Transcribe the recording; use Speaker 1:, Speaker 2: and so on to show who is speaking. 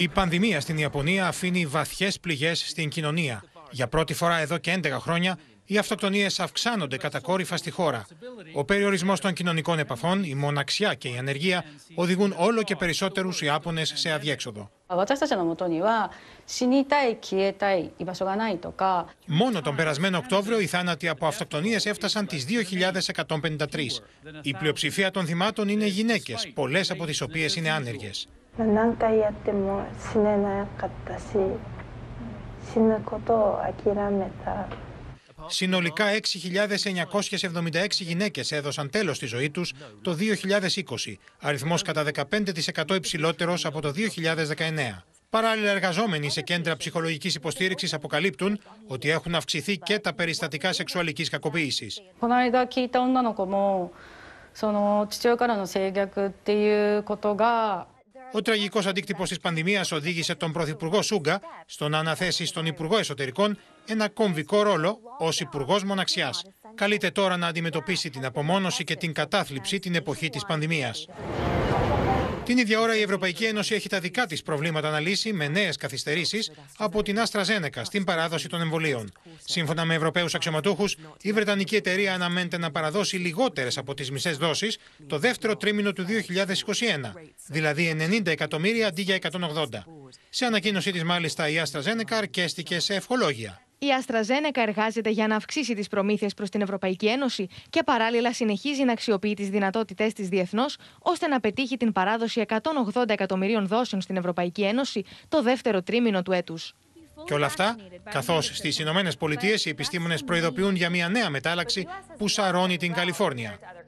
Speaker 1: Η πανδημία στην Ιαπωνία αφήνει βαθιές πληγές στην κοινωνία. Για πρώτη φορά εδώ και 11 χρόνια, οι αυτοκτονίες αυξάνονται κατακόρυφα στη χώρα. Ο περιορισμός των κοινωνικών επαφών, η μοναξιά και η ανεργία οδηγούν όλο και περισσότερους Ιάπωνες σε αδιέξοδο. Μόνο τον περασμένο Οκτώβριο οι θάνατοι από αυτοκτονίες έφτασαν τις 2.153. Η πλειοψηφία των θυμάτων είναι γυναίκες, πολλές από τις οποίες είναι άνεργες. Συνολικά 6.976 γυναίκες έδωσαν τέλος στη ζωή τους το 2020, αριθμός κατά 15% υψηλότερος από το 2019. Παράλληλα, εργαζόμενοι σε κέντρα ψυχολογικής υποστήριξης αποκαλύπτουν ότι έχουν αυξηθεί και τα περιστατικά σεξουαλικής κακοποίησης. Ο τραγικός αντίκτυπος της πανδημίας οδήγησε τον Πρωθυπουργό Σούγκα στο να αναθέσει στον Υπουργό Εσωτερικών ένα κομβικό ρόλο ως Υπουργός Μοναξιάς. Καλείται τώρα να αντιμετωπίσει την απομόνωση και την κατάθλιψη την εποχή της πανδημίας. Την ίδια ώρα η Ευρωπαϊκή Ένωση έχει τα δικά της προβλήματα να λύσει με νέες καθυστερήσεις από την Άστρα Ζένεκα στην παράδοση των εμβολίων. Σύμφωνα με Ευρωπαίους αξιωματούχους, η Βρετανική εταιρεία αναμένεται να παραδώσει λιγότερες από τις μισές δόσεις το δεύτερο τρίμηνο του 2021, δηλαδή 90 εκατομμύρια αντί για 180. Σε ανακοίνωσή της μάλιστα, η Άστρα Ζένεκα αρκέστηκε σε ευχολόγια.
Speaker 2: Η Αστραζένεκα εργάζεται για να αυξήσει τις προμήθειες προς την Ευρωπαϊκή Ένωση και παράλληλα συνεχίζει να αξιοποιεί τις δυνατότητές της διεθνώς ώστε να πετύχει την παράδοση 180 εκατομμυρίων δόσεων στην Ευρωπαϊκή Ένωση το δεύτερο τρίμηνο του έτους.
Speaker 1: Και όλα αυτά, καθώς στις Ηνωμένες Πολιτείες οι επιστήμονες προειδοποιούν για μια νέα μετάλλαξη που σαρώνει την Καλιφόρνια.